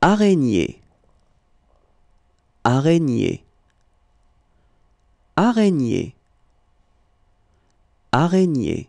araignée, araignée, araignée, araignée.